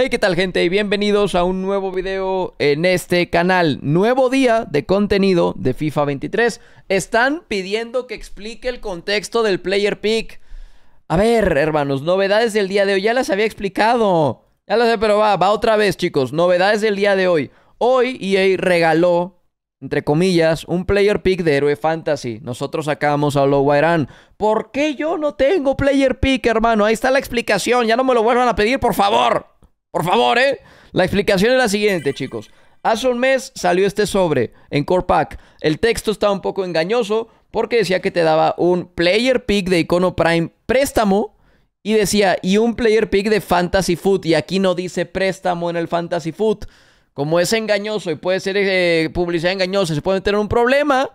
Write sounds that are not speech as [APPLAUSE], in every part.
Hey, ¿qué tal gente? Y bienvenidos a un nuevo video en este canal. Nuevo día de contenido de FIFA 23. Están pidiendo que explique el contexto del player pick. A ver, hermanos, novedades del día de hoy. Ya las había explicado. Ya las sé, pero va, va otra vez, chicos. Novedades del día de hoy. Hoy EA regaló entre comillas, un player pick de héroe fantasy. Nosotros sacamos a Wairan. ¿Por qué yo no tengo player pick, hermano? Ahí está la explicación. Ya no me lo vuelvan a pedir, por favor favor, ¿eh? La explicación es la siguiente, chicos. Hace un mes salió este sobre en Core Pack. El texto estaba un poco engañoso porque decía que te daba un player pick de Icono Prime préstamo y decía, y un player pick de Fantasy Foot. Y aquí no dice préstamo en el Fantasy food Como es engañoso y puede ser eh, publicidad engañosa, se puede tener un problema.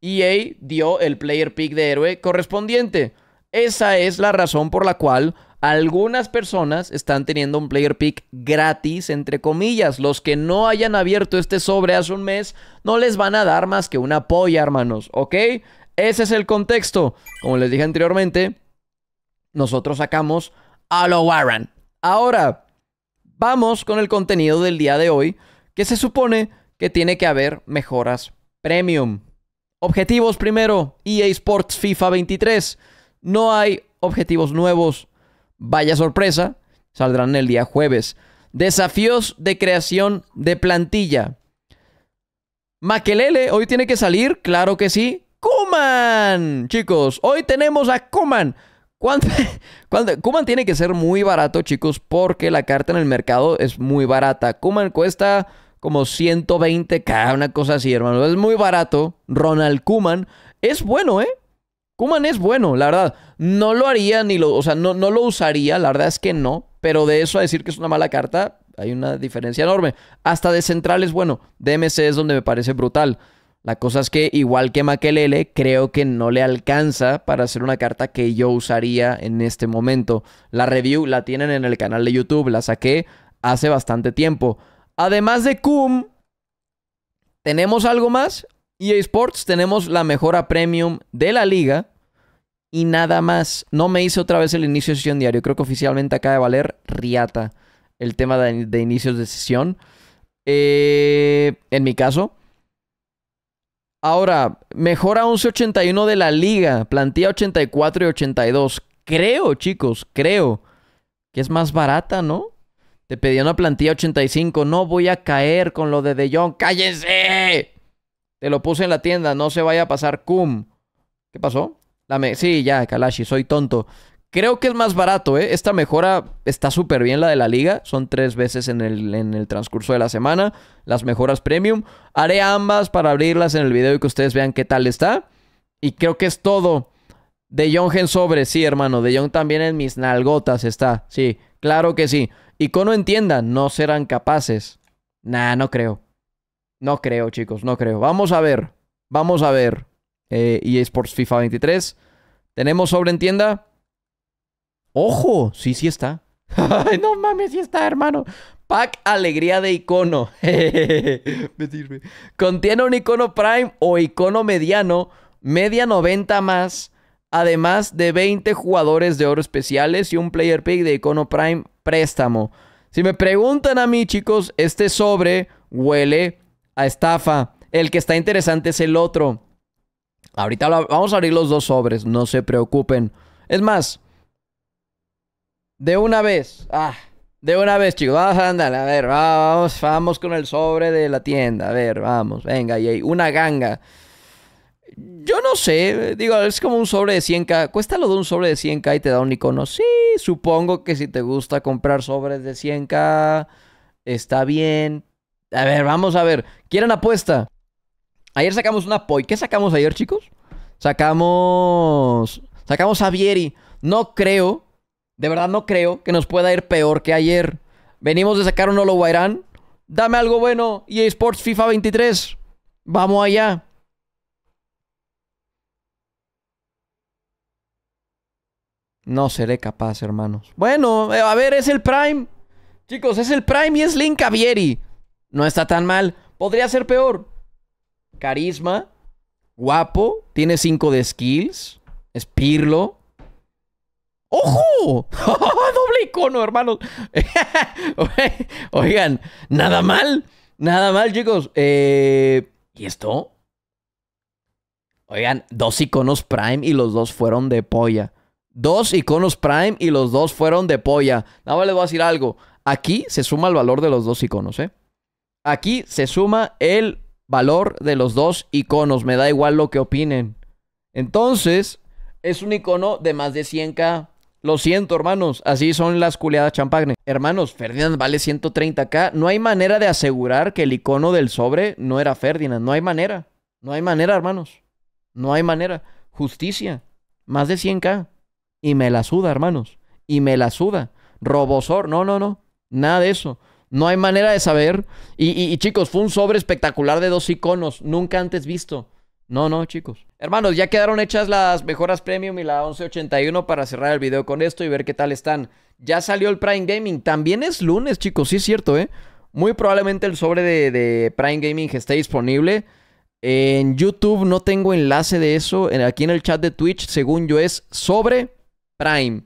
y e EA dio el player pick de héroe correspondiente. Esa es la razón por la cual algunas personas están teniendo un player pick gratis, entre comillas. Los que no hayan abierto este sobre hace un mes no les van a dar más que una polla, hermanos, ¿ok? Ese es el contexto. Como les dije anteriormente, nosotros sacamos a lo Warren. Ahora, vamos con el contenido del día de hoy, que se supone que tiene que haber mejoras premium. Objetivos primero, EA Sports FIFA 23. No hay objetivos nuevos. Vaya sorpresa, saldrán el día jueves. Desafíos de creación de plantilla. Maquelele, hoy tiene que salir, claro que sí. Kuman, chicos, hoy tenemos a Kuman. [LAUGHS] Kuman tiene que ser muy barato, chicos, porque la carta en el mercado es muy barata. Kuman cuesta como 120k, una cosa así, hermano. Es muy barato. Ronald Kuman es bueno, ¿eh? Kuman es bueno, la verdad. No lo haría ni lo, o sea, no, no lo usaría, la verdad es que no. Pero de eso a decir que es una mala carta, hay una diferencia enorme. Hasta de central es bueno. DMC es donde me parece brutal. La cosa es que, igual que Makelele, creo que no le alcanza para hacer una carta que yo usaría en este momento. La review la tienen en el canal de YouTube, la saqué hace bastante tiempo. Además de Kum, ¿tenemos algo más? EA Sports tenemos la mejora premium de la liga y nada más. No me hice otra vez el inicio de sesión diario. Creo que oficialmente acaba de valer Riata el tema de, inicios de sesión. Eh, en mi caso. Ahora, mejora 1181 de la liga, plantilla 84 y 82. Creo, chicos, creo que es más barata, ¿no? Te pedí una plantilla 85. No voy a caer con lo de De Jong. ¡Cállense! Te lo puse en la tienda, no se vaya a pasar cum. ¿Qué pasó? La sí, ya, Kalashi, soy tonto. Creo que es más barato, ¿eh? Esta mejora está súper bien, la de la liga. Son tres veces en el, en el, transcurso de la semana. Las mejoras premium. Haré ambas para abrirlas en el video y que ustedes vean qué tal está. Y creo que es todo. De Jong en sobre, sí, hermano. De Jong también en mis nalgotas está. Sí, claro que sí. Y no entienda, no serán capaces. Nah, no creo. No creo, chicos, no creo. Vamos a ver. Vamos a ver. Eh, EA Sports FIFA 23. ¿Tenemos sobre en tienda? ¡Ojo! Sí, sí está. [LAUGHS] Ay, no mames, sí está, hermano. Pack Alegría de Icono. [LAUGHS] Me Contiene un icono Prime o icono mediano, media 90 más, además de 20 jugadores de oro especiales y un player pick de icono Prime préstamo. Si me preguntan a mí, chicos, este sobre huele a estafa. El que está interesante es el otro. Ahorita vamos a abrir los dos sobres, no se preocupen. Es más, de una vez, ah, de una vez, chicos, vamos, a ver, vamos, vamos con el sobre de la tienda, a ver, vamos, venga, y una ganga. Yo no sé, digo, es como un sobre de 100k. Cuesta lo de un sobre de 100k y te da un icono. Sí, supongo que si te gusta comprar sobres de 100k, está bien. A ver, vamos a ver. ¿Quieren apuesta? Ayer sacamos una poi. ¿Qué sacamos ayer, chicos? Sacamos. Sacamos a Vieri. No creo. De verdad no creo que nos pueda ir peor que ayer. Venimos de sacar un Olo Guairán. Dame algo bueno. EA Sports FIFA 23. Vamos allá. No seré capaz, hermanos. Bueno, eh, a ver, es el Prime. Chicos, es el Prime y es Link Vieri no está tan mal. Podría ser peor. Carisma. Guapo. Tiene 5 de skills. Es Pirlo. ¡Ojo! [LAUGHS] Doble icono, hermanos. [LAUGHS] Oigan, nada mal. Nada mal, chicos. Eh, ¿Y esto? Oigan, dos iconos Prime y los dos fueron de polla. Dos iconos Prime y los dos fueron de polla. Nada más les voy a decir algo. Aquí se suma el valor de los dos iconos, ¿eh? Aquí se suma el valor de los dos iconos. Me da igual lo que opinen. Entonces, es un icono de más de 100k. Lo siento, hermanos. Así son las culeadas champagne. Hermanos, Ferdinand vale 130k. No hay manera de asegurar que el icono del sobre no era Ferdinand. No hay manera. No hay manera, hermanos. No hay manera. Justicia. Más de 100k. Y me la suda, hermanos. Y me la suda. Robosor. No, no, no. Nada de eso. No hay manera de saber. Y, chicos, fue un sobre espectacular de dos iconos, nunca antes visto. No, no, chicos. Hermanos, ya quedaron hechas las mejoras premium y la 1181 para cerrar el video con esto y ver qué tal están. Ya salió el Prime Gaming. También es lunes, chicos, sí es cierto, ¿eh? Muy probablemente el sobre de, de Prime Gaming esté disponible. En YouTube no tengo enlace de eso. Aquí en el chat de Twitch, según yo, es sobre Prime.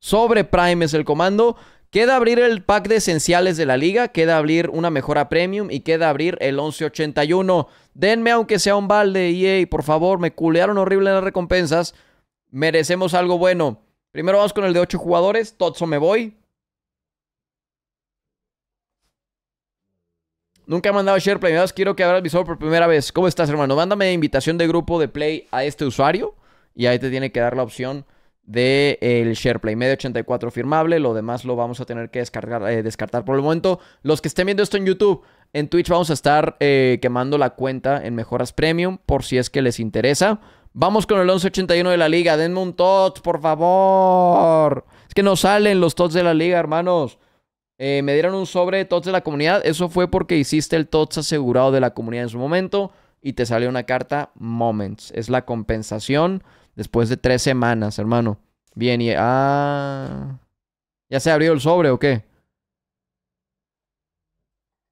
Sobre Prime es el comando. Queda abrir el pack de esenciales de la liga, queda abrir una mejora premium y queda abrir el 1181. Denme aunque sea un balde, EA, por favor, me culearon horrible las recompensas. Merecemos algo bueno. Primero vamos con el de 8 jugadores, Totso me voy. Nunca he mandado share play, quiero que abra el visor por primera vez. ¿Cómo estás, hermano? Mándame invitación de grupo de play a este usuario y ahí te tiene que dar la opción de el SharePlay. Medio 84 firmable, lo demás lo vamos a tener que descargar, eh, descartar por el momento. Los que estén viendo esto en YouTube, en Twitch vamos a estar eh, quemando la cuenta en mejoras premium por si es que les interesa. Vamos con el 1181 de la liga. Denme un TOTS, por favor. Es que no salen los TOTS de la liga, hermanos. Eh, me dieron un sobre de TOTS de la comunidad. Eso fue porque hiciste el TOTS asegurado de la comunidad en su momento y te salió una carta Moments. Es la compensación Después de tres semanas, hermano. Bien, y... Ah... ¿Ya se abrió el sobre o qué?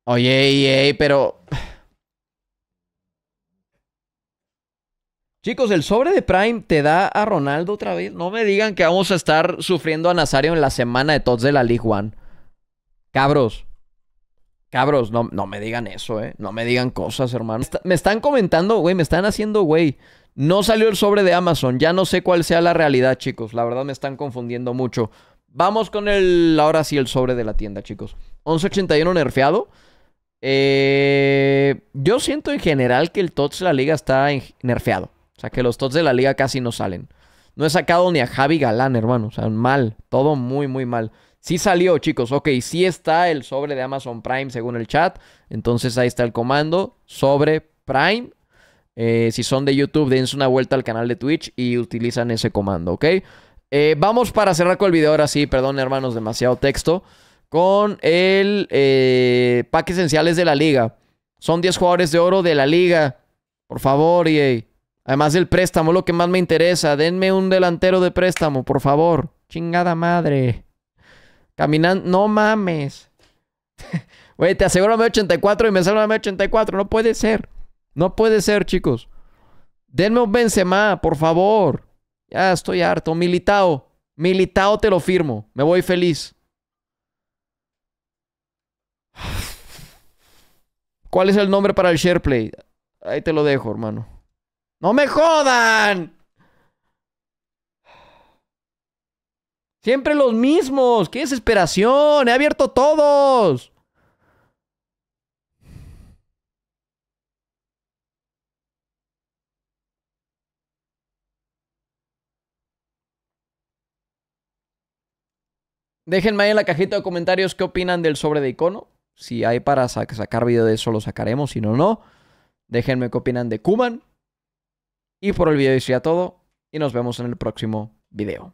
Oye, ey, pero... Chicos, el sobre de Prime te da a Ronaldo otra vez. No me digan que vamos a estar sufriendo a Nazario en la semana de tots de la League One. Cabros. Cabros, no, no me digan eso, ¿eh? No me digan cosas, hermano. me están comentando, güey, me están haciendo, güey. No salió el sobre de Amazon. Ya no sé cuál sea la realidad, chicos. La verdad me están confundiendo mucho. Vamos con el, ahora sí, el sobre de la tienda, chicos. 1181 nerfeado. Eh, yo siento en general que el TOTS de la liga está nerfeado. O sea, que los TOTS de la liga casi no salen. No he sacado ni a Javi Galán, hermano. O sea, mal. Todo muy, muy mal. Sí salió, chicos. Ok, sí está el sobre de Amazon Prime según el chat. Entonces ahí está el comando. Sobre Prime. Eh, si son de YouTube, dense una vuelta al canal de Twitch y utilizan ese comando, ¿ok? Eh, vamos para cerrar con el video ahora sí. Perdón, hermanos, demasiado texto. Con el eh, pack esenciales de la liga. Son 10 jugadores de oro de la liga. Por favor, EA. Además del préstamo, lo que más me interesa. Denme un delantero de préstamo, por favor. Chingada madre. Caminando. No mames. [LAUGHS] Güey, te aseguro m 84 y me sale m 84. No puede ser. No puede ser, chicos. Denme un Benzema, por favor. Ya estoy harto. Militao. Militao te lo firmo. Me voy feliz. [SIGHS] ¿Cuál es el nombre para el SharePlay? Ahí te lo dejo, hermano. ¡No me jodan! Siempre los mismos. ¡Qué desesperación! ¡He abierto todos! Déjenme ahí en la cajita de comentarios qué opinan del sobre de icono. Si hay para sacar video de eso, lo sacaremos. Si no, no. Déjenme qué opinan de Kuman. Y por el video sería todo y nos vemos en el próximo video.